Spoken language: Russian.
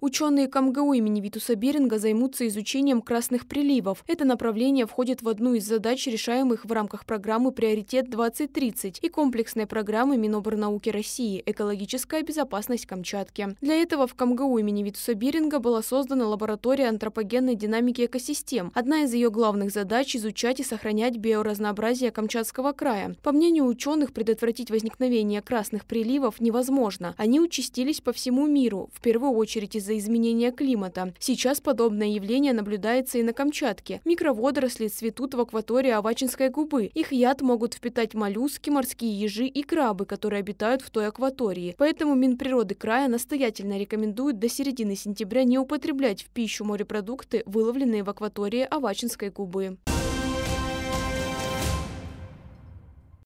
Ученые КамГУ имени Витуса Беринга займутся изучением красных приливов. Это направление входит в одну из задач, решаемых в рамках программы «Приоритет-2030» и комплексной программы Миноборнауки России «Экологическая безопасность Камчатки». Для этого в КамГУ имени Витуса Беринга была создана лаборатория антропогенной динамики экосистем. Одна из ее главных задач – изучать и сохранять биоразнообразие Камчатского края. По мнению ученых, предотвратить возникновение красных приливов невозможно. Они участились по всему миру, в первую очередь из из-за изменения климата. Сейчас подобное явление наблюдается и на Камчатке. Микроводоросли цветут в акватории Авачинской губы. Их яд могут впитать моллюски, морские ежи и крабы, которые обитают в той акватории. Поэтому Минприроды края настоятельно рекомендует до середины сентября не употреблять в пищу морепродукты, выловленные в акватории Авачинской губы.